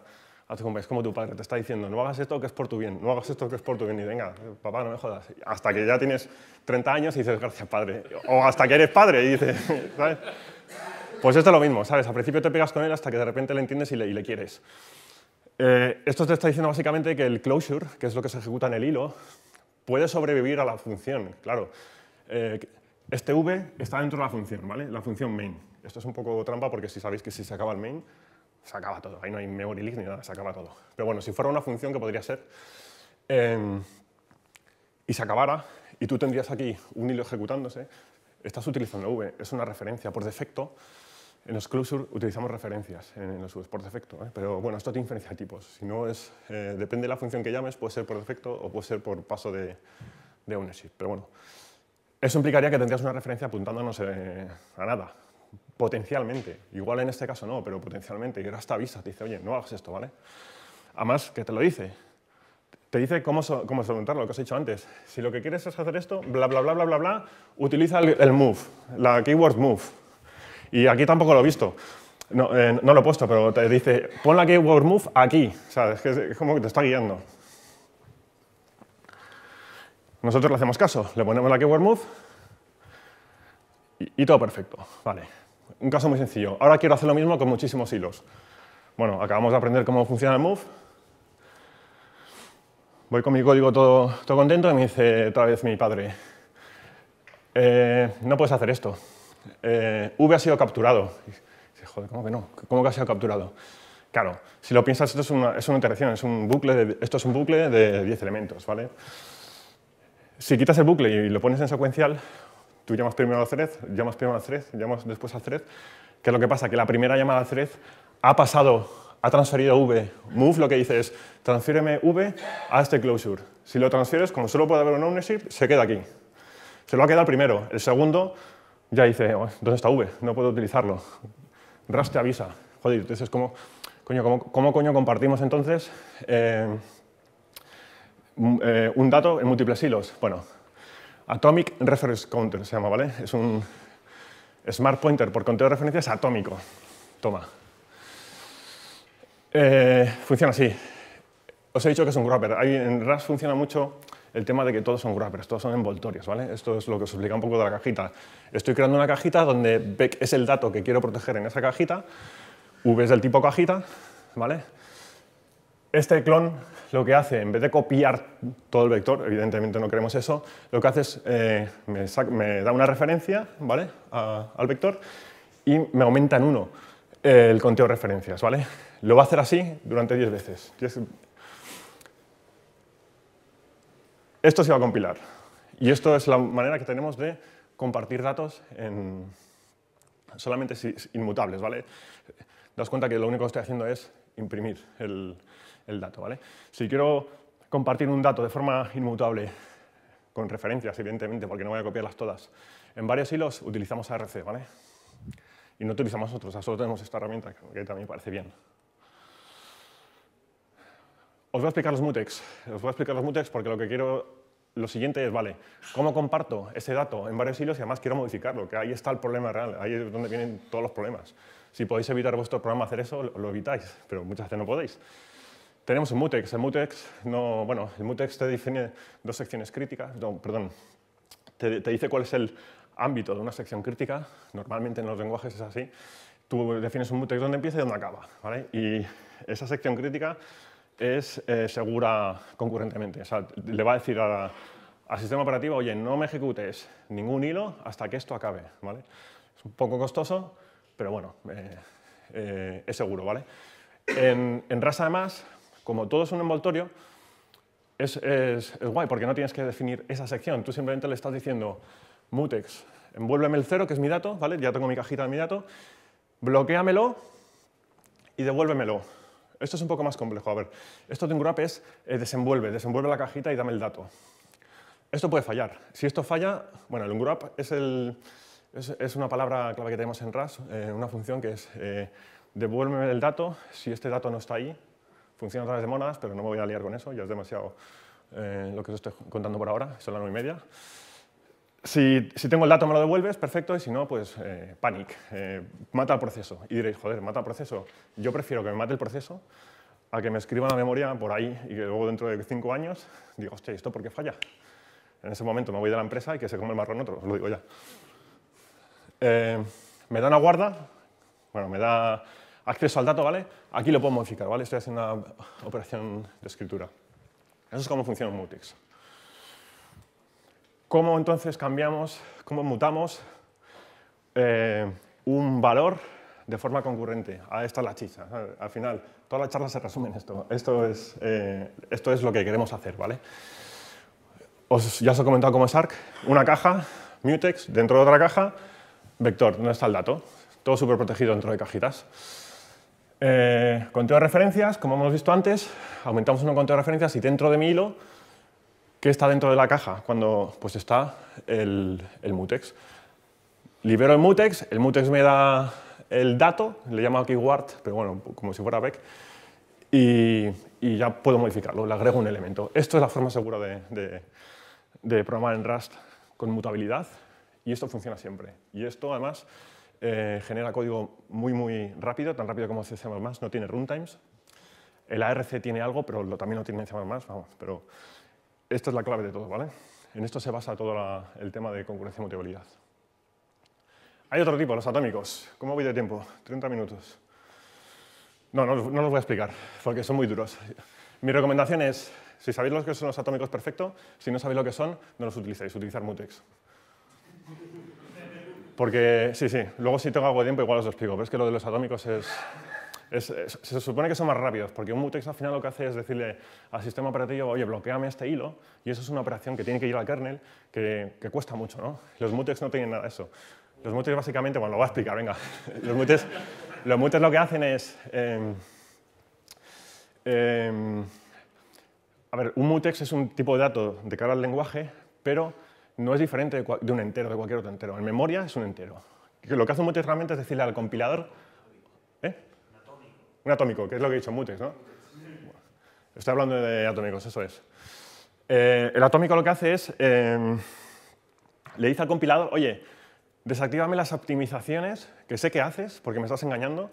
a tu compañero, es como tu padre, te está diciendo, no hagas esto que es por tu bien, no hagas esto que es por tu bien, y venga, papá, no me jodas. Hasta que ya tienes 30 años y dices, gracias, padre. O hasta que eres padre y dices, ¿sabes? Pues esto es lo mismo, ¿sabes? Al principio te pegas con él hasta que de repente le entiendes y le, y le quieres. Eh, esto te está diciendo básicamente que el closure, que es lo que se ejecuta en el hilo, puede sobrevivir a la función, claro. Eh, este v está dentro de la función, ¿vale? La función main. Esto es un poco trampa porque si sabéis que si se acaba el main, se acaba todo. Ahí no hay memory leak ni nada, se acaba todo. Pero bueno, si fuera una función que podría ser em, y se acabara y tú tendrías aquí un hilo ejecutándose, estás utilizando v, es una referencia por defecto en los clubs utilizamos referencias en los por defecto, ¿eh? pero bueno, esto tiene diferencia de tipos. Si no es, eh, depende de la función que llames, puede ser por defecto o puede ser por paso de, de ownership. Pero bueno, eso implicaría que tendrías una referencia apuntándonos eh, a nada, potencialmente. Igual en este caso no, pero potencialmente. Y ahora hasta avisas te dice, oye, no hagas esto, ¿vale? Además, que te lo dice. Te dice cómo, cómo solventarlo, lo que has hecho dicho antes. Si lo que quieres es hacer esto, bla, bla, bla, bla, bla, bla, utiliza el move, la keyword move. Y aquí tampoco lo he visto. Eh, no, lo he puesto, pero te dice, pon la keyword move aquí. O sea, es, que como que te está guiando. Nosotros le hacemos caso, le ponemos la keyword move y, todo perfecto. Vale. Un caso muy sencillo. Ahora quiero hacer lo mismo con muchísimos hilos. Bueno, acabamos de aprender cómo funciona el move. Voy con mi código todo, contento y me dice otra vez mi padre, eh, no puedes hacer esto. Eh, v ha sido capturado. ¿cómo que no? ¿Cómo que ha sido capturado? Claro, si lo piensas, esto es una, es una interacción, es un bucle esto es un bucle de 10 elementos, ¿vale? Si quitas el bucle y lo pones en secuencial, tú llamas primero al thread, llamas primero al thread, llamas después al thread, ¿qué es lo que pasa? Que la primera llamada al thread ha pasado, ha transferido V. Move lo que dice es, transfíreme V a este closure. Si lo transfieres, como solo puede haber un ownership, se queda aquí. Se lo ha quedado primero. El segundo ya dice, oh, ¿dónde está V? No puedo utilizarlo. Rust te avisa. Joder, entonces, ¿cómo coño, compartimos entonces eh, mm, eh, un dato en múltiples hilos? Bueno, Atomic Reference Counter se llama, ¿vale? Es un Smart Pointer por conteo de referencias atómico. Toma. Eh, funciona así. Os he dicho que es un wrapper. en Rust funciona mucho el tema de que todos son wrappers, todos son envoltorios, ¿vale? Esto es lo que os explica un poco de la cajita. Estoy creando una cajita donde vec es el dato que quiero proteger en esa cajita, V es del tipo cajita, ¿vale? Este clon lo que hace, en vez de copiar todo el vector, evidentemente no queremos eso, lo que hace es, eh, me, da una referencia ¿vale? al vector y me aumenta en uno eh, el conteo de referencias. ¿vale? Lo va a hacer así durante 10 veces. Esto se va a compilar. Y esto es la manera que tenemos de compartir datos en solamente inmutables, ¿vale? Das cuenta que lo único que estoy haciendo es imprimir el, dato, ¿vale? Si quiero compartir un dato de forma inmutable con referencias, evidentemente, porque no voy a copiarlas todas, en varios hilos utilizamos ARC, Y no utilizamos otros, solo tenemos esta herramienta, que también parece bien. Os voy a explicar los mutex. Os voy a explicar los mutex porque lo que quiero... Lo siguiente es, vale, ¿cómo comparto ese dato en varios hilos y además quiero modificarlo? Que ahí está el problema real, ahí es donde vienen todos los problemas. Si podéis evitar vuestro programa hacer eso, lo evitáis, pero muchas veces no podéis. Tenemos un mutex. El mutex, no, bueno, el mutex te define dos secciones críticas, perdón, te, dice cuál es el ámbito de una sección crítica, normalmente en los lenguajes es así, tú defines un mutex donde empieza y donde acaba, ¿vale? Y esa sección crítica es eh, segura concurrentemente. O sea, le va a decir al sistema operativo, oye, no me ejecutes ningún hilo hasta que esto acabe. ¿vale? Es un poco costoso, pero bueno, eh, eh, es seguro. ¿vale? En, en, además, como todo es un envoltorio, es, guay porque no tienes que definir esa sección. Tú simplemente le estás diciendo mutex, envuélveme el cero, que es mi dato, ¿vale? ya tengo mi cajita de mi dato, bloqueamelo y devuélvemelo. Esto es un poco más complejo. A ver, esto de un es eh, desenvuelve, desenvuelve la cajita y dame el dato. Esto puede fallar. Si esto falla, bueno, el un es, es, es una palabra clave que tenemos en RAS, eh, una función que es eh, devuélveme el dato, si este dato no está ahí, funciona a través de monadas, pero no me voy a liar con eso, ya es demasiado lo que os estoy contando por ahora, son las 9 y media. Si, tengo el dato me lo devuelves, perfecto, y si no, pues eh, panic, eh, mata el proceso. Y diréis, joder, mata el proceso. Yo prefiero que me mate el proceso a que me escriba la memoria por ahí y que luego dentro de cinco años digo, hostia, ¿esto por qué falla? En ese momento me voy de la empresa y que se come el marrón otro, os lo digo ya. Eh, me da una guarda, bueno, me da acceso al dato, ¿vale? Aquí lo puedo modificar, ¿vale? Estoy haciendo una operación de escritura. Eso es cómo funciona un mutex. ¿Cómo entonces cambiamos, cómo mutamos eh, un valor de forma concurrente? Ah, esta es la chicha. Al final, toda la charla se resume en esto. Esto es, eh, esto es lo que queremos hacer, ¿vale? Os, ya os he comentado cómo es ARC. Una caja, mutex, dentro de otra caja, vector, donde está el dato? Todo súper protegido dentro de cajitas. Eh, conteo de referencias, como hemos visto antes, aumentamos un conteo de referencias y dentro de mi hilo ¿Qué está dentro de la caja? Cuando pues está el, mutex. Libero el mutex, el mutex me da el dato, le llamo aquí guard pero bueno, como si fuera vec y, ya puedo modificarlo, le agrego un elemento. Esto es la forma segura de, de, programar en Rust con mutabilidad, y esto funciona siempre. Y esto, además, eh, genera código muy, muy rápido, tan rápido como más no tiene runtimes. El ARC tiene algo, pero lo, también no tiene en C++, vamos, pero esta es la clave de todo, ¿vale? En esto se basa todo el tema de concurrencia y mutabilidad. Hay otro tipo, los atómicos. ¿Cómo voy de tiempo? 30 minutos. No, no, no los voy a explicar, porque son muy duros. Mi recomendación es, si sabéis lo que son los atómicos, perfecto. Si no sabéis lo que son, no los utilicéis, utilizar mutex. Porque, sí, sí, luego si tengo algo de tiempo igual os lo explico, pero es que lo de los atómicos es, se supone que son más rápidos, porque un mutex al final lo que hace es decirle al sistema operativo, oye, bloqueame este hilo, y eso es una operación que tiene que ir al kernel, que, que cuesta mucho, Los mutex no tienen nada de eso. Los mutex básicamente, bueno, lo voy a explicar, venga. Los mutex, los mutex lo que hacen es... Em, em, a ver, un mutex es un tipo de dato de cara al lenguaje, pero no es diferente de, de un entero, de cualquier otro entero. En memoria es un entero. Lo que hace un mutex realmente es decirle al compilador... ¿eh? Un atómico, que es lo que he dicho, mutex, ¿no? Estoy hablando de atómicos, eso es. Eh, el atómico lo que hace es, em, le dice al compilador, oye, desactivame las optimizaciones que sé que haces porque me estás engañando,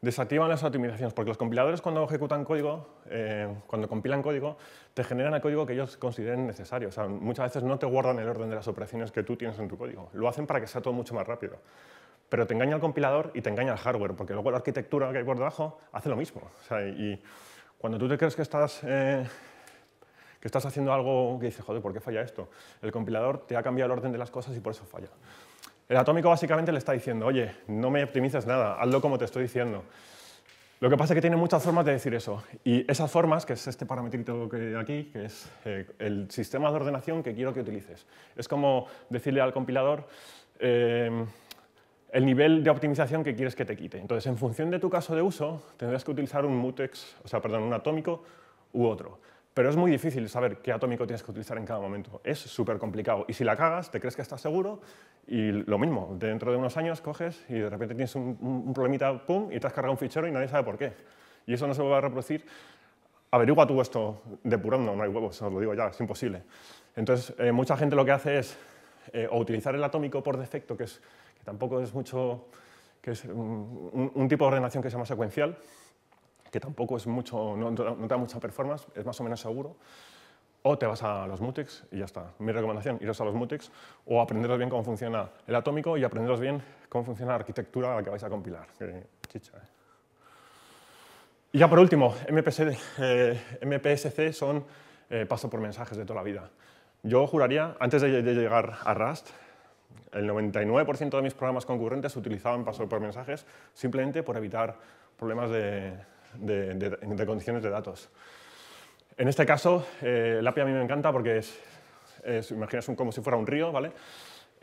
desactivan las optimizaciones, porque los compiladores cuando ejecutan código, eh, cuando compilan código, te generan el código que ellos consideren necesario. O sea, muchas veces no te guardan el orden de las operaciones que tú tienes en tu código. Lo hacen para que sea todo mucho más rápido pero te engaña el compilador y te engaña el hardware, porque luego la arquitectura que hay por debajo hace lo mismo. y cuando tú te crees que estás, eh, que estás haciendo algo que dices, joder, ¿por qué falla esto? El compilador te ha cambiado el orden de las cosas y por eso falla. El atómico básicamente le está diciendo, oye, no me optimices nada, hazlo como te estoy diciendo. Lo que pasa es que tiene muchas formas de decir eso. Y esas formas, que es este parametrito que aquí, que es eh, el sistema de ordenación que quiero que utilices. Es como decirle al compilador, eh, el nivel de optimización que quieres que te quite. Entonces, en función de tu caso de uso, tendrás que utilizar un mutex, o sea, perdón, un atómico u otro. Pero es muy difícil saber qué atómico tienes que utilizar en cada momento. Es súper complicado. Y si la cagas, te crees que estás seguro y lo mismo, dentro de unos años coges y de repente tienes un, problemita, pum, y te has cargado un fichero y nadie sabe por qué. Y eso no se va a reproducir. Averigua tú esto depurando, no hay huevos, os lo digo ya, es imposible. Entonces, eh, mucha gente lo que hace es eh, utilizar el atómico por defecto, que es que tampoco es mucho, que es un, tipo de ordenación que se llama secuencial, que tampoco es mucho, no, te da mucha performance, es más o menos seguro. O te vas a los mutex y ya está. Mi recomendación, iros a los mutex o aprenderos bien cómo funciona el atómico y aprenderos bien cómo funciona la arquitectura a la que vais a compilar. chicha, eh. Y ya por último, MPC, eh, MPSC son eh, paso por mensajes de toda la vida. Yo juraría, antes de, de llegar a Rust, el 99% de mis programas concurrentes utilizaban paso por mensajes simplemente por evitar problemas de, de, condiciones de datos. En este caso, eh, el API a mí me encanta porque es, es como si fuera un río, ¿vale?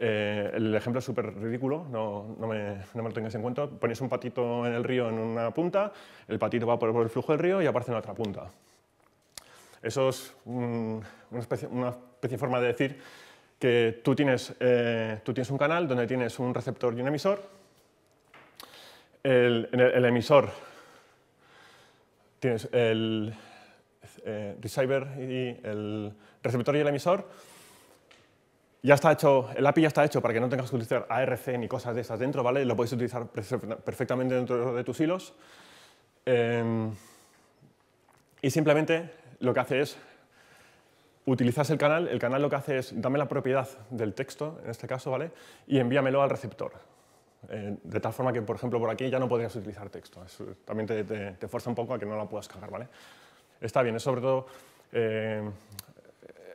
Eh, el ejemplo es súper ridículo, no, me, no, lo tengas en cuenta. Ponéis un patito en el río en una punta, el patito va por, el flujo del río y aparece en otra punta. Eso es una, una especie de forma de decir que tú tienes, eh, tú tienes un canal donde tienes un receptor y un emisor. El, el, emisor tienes el eh, receiver y el receptor y el emisor. Ya está hecho, el API ya está hecho para que no tengas que utilizar ARC ni cosas de esas dentro, ¿vale? Lo puedes utilizar perfectamente dentro de tus hilos. Em, y simplemente lo que hace es utilizas el canal, el canal lo que hace es dame la propiedad del texto, en este caso, ¿vale? Y envíamelo al receptor. Eh, de tal forma que, por ejemplo, por aquí ya no podrías utilizar texto. también te, te, fuerza un poco a que no la puedas cargar, ¿vale? Está bien, es sobre todo... Eh,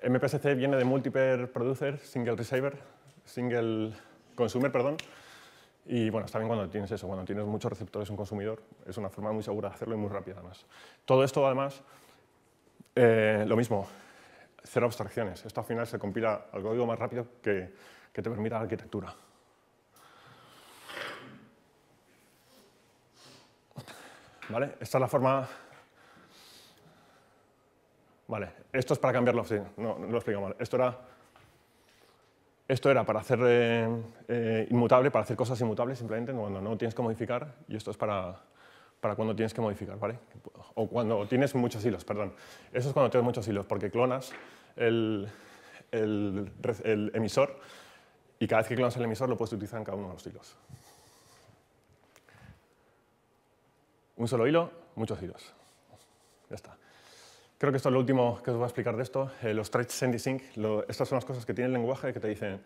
MPSC viene de multiper Producer, Single Receiver, Single Consumer, perdón. Y bueno, está bien cuando tienes eso, cuando tienes muchos receptores, un consumidor, es una forma muy segura de hacerlo y muy rápida además. Todo esto además, eh, lo mismo, cero abstracciones. Esto al final se compila al código más rápido que, te permita la arquitectura. ¿Vale? Esta es la forma... Vale, esto es para cambiarlo, No, lo explico mal. Esto era, esto era para hacer eh, eh, inmutable, para hacer cosas inmutables simplemente cuando no tienes que modificar. Y esto es para, para cuando tienes que modificar, ¿vale? O cuando tienes muchos hilos, perdón. Eso es cuando tienes muchos hilos, porque clonas el, emisor y cada vez que clonas el emisor lo puedes utilizar en cada uno de los hilos. Un solo hilo, muchos hilos. Ya está. Creo que esto es lo último que os voy a explicar de esto. Eh, los stretch send sync, estas son las cosas que tiene el lenguaje que te dicen,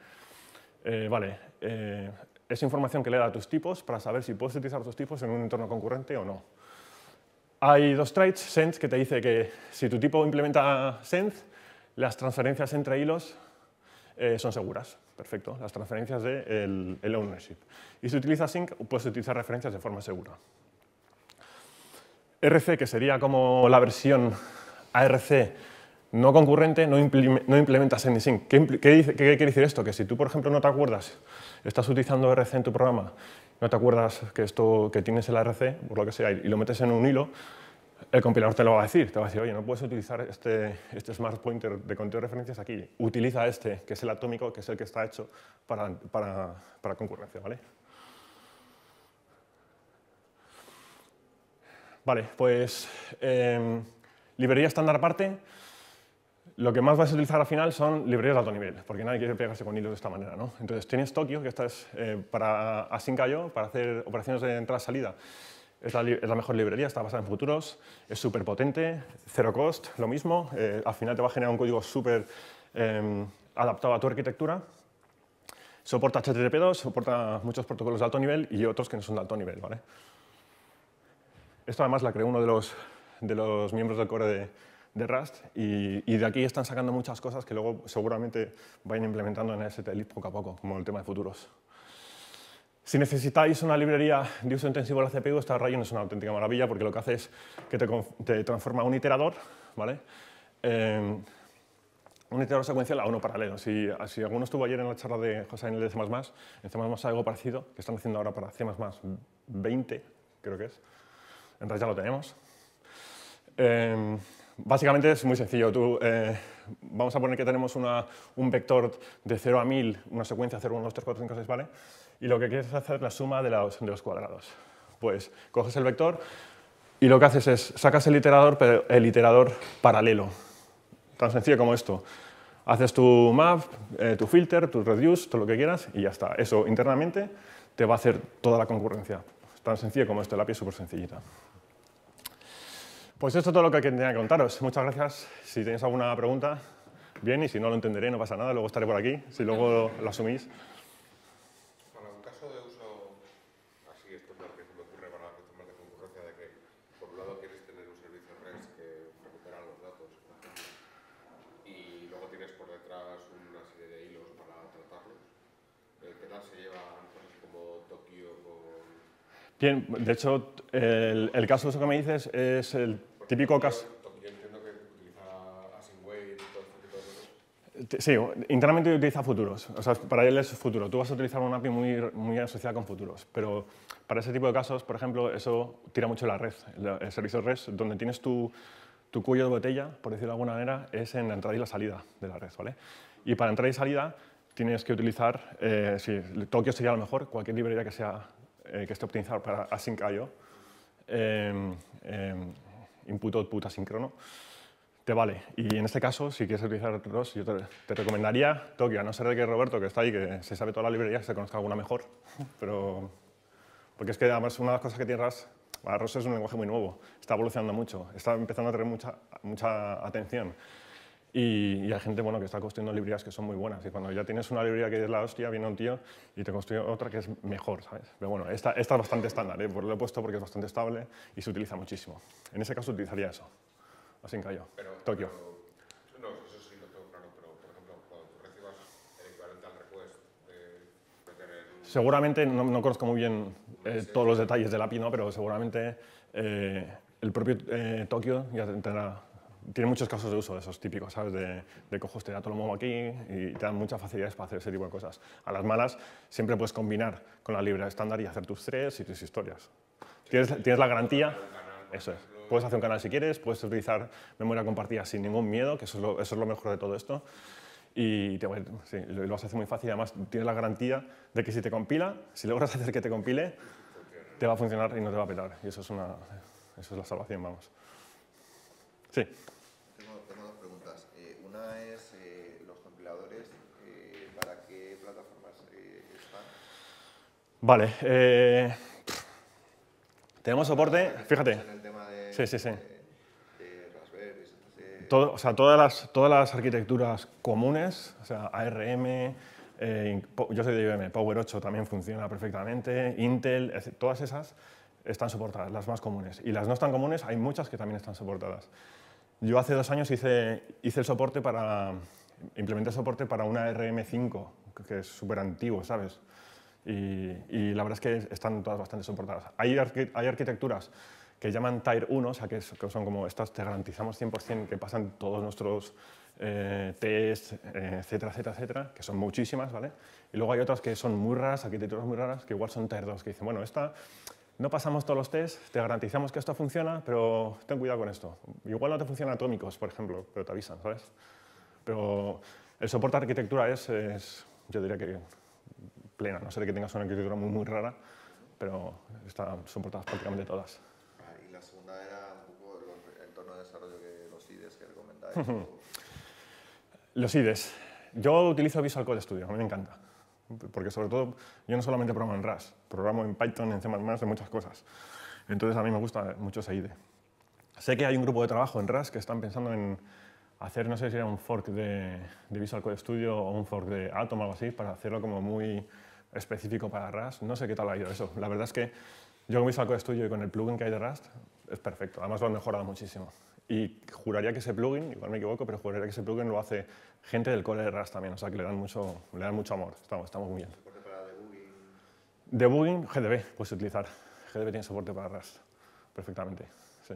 eh, vale, eh, es información que le da a tus tipos para saber si puedes utilizar tus tipos en un entorno concurrente o no. Hay dos traits, send, que te dice que si tu tipo implementa send, las transferencias entre hilos eh, son seguras. Perfecto, las transferencias del de el, ownership. Y si utilizas sync, puedes utilizar referencias de forma segura. RC, que sería como la versión ARC no concurrente, no, implementa send y sync. qué quiere decir esto? Que si tú, por ejemplo, no te acuerdas estás utilizando RC en tu programa, no te acuerdas que, esto, que tienes el RC, por lo que sea, y lo metes en un hilo, el compilador te lo va a decir, te va a decir, oye, no puedes utilizar este, este smart pointer de conteo de referencias aquí, utiliza este, que es el atómico, que es el que está hecho para, concurrencia, ¿vale? Vale, pues em, librería estándar parte, lo que más vas a utilizar al final son librerías de alto nivel, porque nadie quiere pegarse con hilos de esta manera. ¿no? Entonces tienes Tokio, que esta es eh, para async.io, para hacer operaciones de entrada-salida. Es la, mejor librería, está basada en futuros, es súper potente, cero cost, lo mismo. Eh, al final te va a generar un código súper em, adaptado a tu arquitectura. Soporta HTTP2, soporta muchos protocolos de alto nivel y otros que no son de alto nivel. ¿vale? Esto además la creó uno de los, de los miembros del core de, de Rust y, de aquí están sacando muchas cosas que luego seguramente vayan implementando en STLib poco a poco, como el tema de futuros. Si necesitáis una librería de uso intensivo de la CPU, esta Rayon es una auténtica maravilla porque lo que hace es que te, transforma un iterador, ¿vale? Eh, un iterador secuencial a uno paralelo. Si, alguno estuvo ayer en la charla de José en el de C++, en C++ algo parecido que están haciendo ahora para C++ 20, creo que es. En ya lo tenemos. Eh, Básicamente es muy sencillo. Eh, vamos a poner que tenemos un vector de 0 a 1000, una secuencia 0, 1, 2, 3, 4, 5, 6, ¿vale? Y lo que quieres es hacer la suma de los, cuadrados. Pues coges el vector y lo que haces es sacas el iterador, pero el iterador paralelo. Tan sencillo como esto. Haces tu map, eh, tu filter, tu reduce, todo lo que quieras y ya está. Eso internamente te va a hacer toda la concurrencia. Tan sencillo como esto, la API es súper sencillita. Pues eso es todo lo que tenía que contaros. Muchas gracias. Si tenéis alguna pregunta, bien, y si no lo entenderé, no pasa nada, luego estaré por aquí, si luego lo asumís. Bien, de hecho, el, caso eso que me dices es el típico caso... Yo entiendo que utiliza y todo Sí, internamente utiliza futuros. O sea, para él es futuro. Tú vas a utilizar una API muy, muy asociada con futuros. Pero para ese tipo de casos, por ejemplo, eso tira mucho la red, el servicio red, donde tienes tu, tu cuello de botella, por decirlo de alguna manera, es en la entrada y la salida de la red. ¿vale? Y para entrada y salida tienes que utilizar, si eh, sí, Tokio sería lo mejor, cualquier librería que sea eh, que esté optimizado para async IO, eh, em, em, input output asíncrono, te vale. Y en este caso, si quieres utilizar ROS, yo te, recomendaría Tokio, a no ser de que Roberto, que está ahí, que se sabe toda la librería, se conozca alguna mejor. Pero, porque es que además una de las cosas que tiene RAS, ROS es un lenguaje muy nuevo, está evolucionando mucho, está empezando a tener mucha, mucha atención. Y, hay gente bueno, que está construyendo librerías que son muy buenas. Y cuando ya tienes una librería que es la hostia, viene un tío y te construye otra que es mejor, ¿sabes? Pero bueno, esta, es bastante estándar, ¿eh? lo he puesto porque es bastante estable y se utiliza muchísimo. En ese caso utilizaría eso. Así que yo. Tokio. pero Seguramente, no, conozco muy bien eh, todos los detalles del API, ¿no? pero seguramente eh, el propio eh, Tokio ya tendrá tiene muchos casos de uso de esos típicos, ¿sabes? De, de cojo este dato, lo muevo aquí y te dan muchas facilidades para hacer ese tipo de cosas. A las malas siempre puedes combinar con la libre estándar y hacer tus tres y tus historias. tienes, tienes la garantía, eso es. Puedes hacer un canal si quieres, puedes utilizar memoria compartida sin ningún miedo, que eso es lo, mejor de todo esto. Y te, lo vas a hacer muy fácil. Además, tienes la garantía de que si te compila, si logras hacer que te compile, te va a funcionar y no te va a petar. Y eso es, una, eso es la salvación, vamos. Sí. Vale. Eh, tenemos soporte, fíjate. sí, sí, sí. Todo, o sea, todas las, todas las arquitecturas comunes, o sea, ARM, eh, yo soy de IBM, Power 8 también funciona perfectamente, Intel, todas esas están soportadas, las más comunes. Y las no tan comunes, hay muchas que también están soportadas. Yo hace dos años hice, hice el soporte para, implementé soporte para una ARM 5 que es súper antiguo, ¿sabes? y, la verdad es que están todas bastante soportadas. Hay, hay arquitecturas que llaman Tire 1, o sea, que, son como estas, te garantizamos 100% que pasan todos nuestros eh, test, eh, etcétera, etcétera, etcétera, que son muchísimas, ¿vale? Y luego hay otras que son muy raras, arquitecturas muy raras, que igual son Tier 2, que dicen, bueno, esta no pasamos todos los tests, te garantizamos que esto funciona, pero ten cuidado con esto. Igual no te funcionan atómicos, por ejemplo, pero te avisan, ¿sabes? Pero el soporte a arquitectura es, es yo diría que plena, no sé que tengas una arquitectura muy, muy rara, pero están, son portadas prácticamente todas. Ah, y la segunda era un poco el entorno de desarrollo que los IDEs que recomendáis. los IDEs. Yo utilizo Visual Code Studio, a mí me encanta. Porque sobre todo, yo no solamente programo en RAS, programo en Python, en C++, en muchas cosas. Entonces a mí me gusta mucho ese IDE. Sé que hay un grupo de trabajo en RAS que están pensando en hacer, no sé si era un fork de, Visual Code Studio o un fork de Atom o algo así, para hacerlo como muy específico para Rust. No sé qué tal ha ido eso. La verdad es que yo con mi saco de estudio y con el plugin que hay de Rust es perfecto. Además lo han mejorado muchísimo. Y juraría que ese plugin, igual me equivoco, pero juraría que ese plugin lo hace gente del core de Rust también. O sea que le dan mucho, le dan mucho amor. Estamos, estamos muy bien. ¿Soporte para debugging? Debugging, GDB, puedes utilizar. GDB tiene soporte para Rust perfectamente. Sí.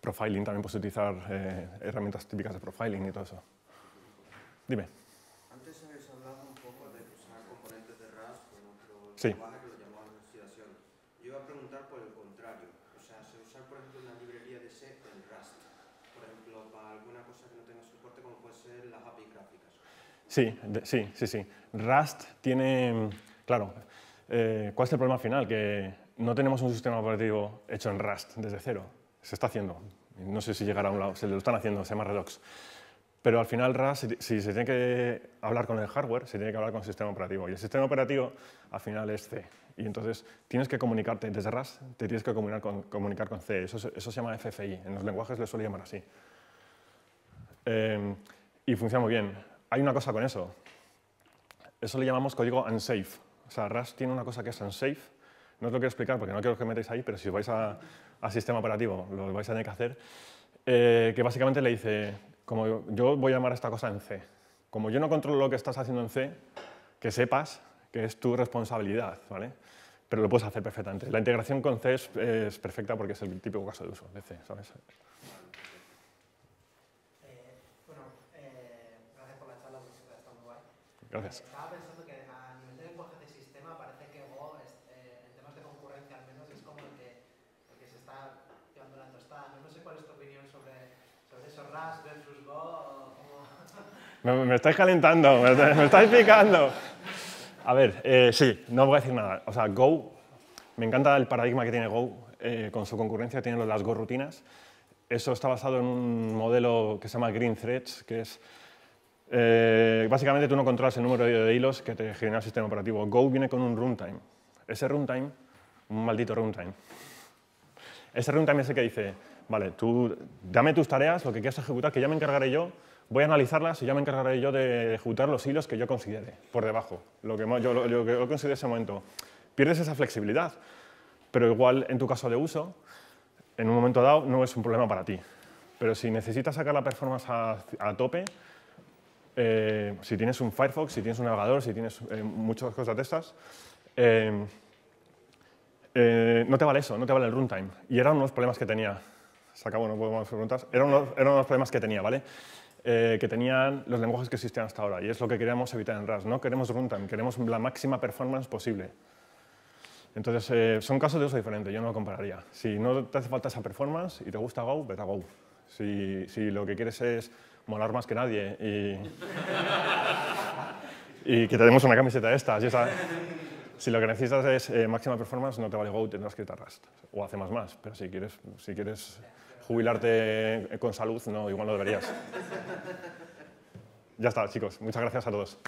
Profiling, también puedes utilizar eh, herramientas típicas de profiling y todo eso. Dime. Sí. Yo iba a preguntar por el contrario. O sea, se usar, por ejemplo, una librería de C en Rust. Por ejemplo, para alguna cosa que no tenga soporte, como puede ser las API gráficas. Sí, de, sí, sí, sí. Rust tiene... Claro, eh, ¿cuál es el problema final? Que no tenemos un sistema operativo hecho en Rust desde cero. Se está haciendo. No sé si llegará a un lado. Se lo están haciendo, se llama Redox. Pero al final RAS, si se tiene que hablar con el hardware, se tiene que hablar con el sistema operativo. Y el sistema operativo al final es C. Y entonces tienes que comunicarte desde RAS, te tienes que comunicar con, C. Eso, se llama FFI. En los lenguajes le suele llamar así. Eh, y funciona muy bien. Hay una cosa con eso. Eso le llamamos código unsafe. O sea, RAS tiene una cosa que es unsafe. No os lo quiero explicar porque no quiero que metáis ahí, pero si os vais a, sistema operativo lo vais a tener que hacer. Eh, que básicamente le dice, como yo voy a llamar a esta cosa en C. Como yo no controlo lo que estás haciendo en C, que sepas que es tu responsabilidad, ¿vale? Pero lo puedes hacer perfectamente. La integración con C es, perfecta porque es el típico caso de uso de C, ¿sabes? Eh, bueno, eh, gracias por la charla, Gracias. Eh, Me, estáis calentando, me, está estáis picando. A ver, eh, sí, no voy a decir nada. O sea, Go, me encanta el paradigma que tiene Go eh, con su concurrencia, tiene las Go rutinas. Eso está basado en un modelo que se llama Green Threads, que es eh, básicamente tú no controlas el número de hilos que te genera el sistema operativo. Go viene con un runtime. Ese runtime, un maldito runtime. Ese runtime es el que dice, vale, tú dame tus tareas, lo que quieras ejecutar, que ya me encargaré yo voy a analizarlas y ya me encargaré yo de juntar los hilos que yo considere por debajo, lo que yo, lo, lo considere ese momento. Pierdes esa flexibilidad, pero igual en tu caso de uso, en un momento dado no es un problema para ti. Pero si necesitas sacar la performance a, tope, eh, si tienes un Firefox, si tienes un navegador, si tienes eh, muchas cosas de estas, eh, no te vale eso, no te vale el runtime. Y eran unos problemas que tenía. Se acabó, no puedo más preguntas. Eran unos, eran unos problemas que tenía, ¿vale? Eh, que tenían los lenguajes que existían hasta ahora. Y es lo que queríamos evitar en Rust. No queremos runtime, queremos la máxima performance posible. Entonces, eh, son casos de uso diferente, yo no lo compararía. Si no te hace falta esa performance y te gusta Go, vete a Go. Si, si lo que quieres es molar más que nadie y, y que te demos una camiseta de estas, si lo que necesitas es eh, máxima performance, no te vale Go, tendrás que ir a Rust. O hace más más, pero si quieres, si quieres jubilarte con salud, no, igual no deberías. Ya está, chicos. Muchas gracias a todos.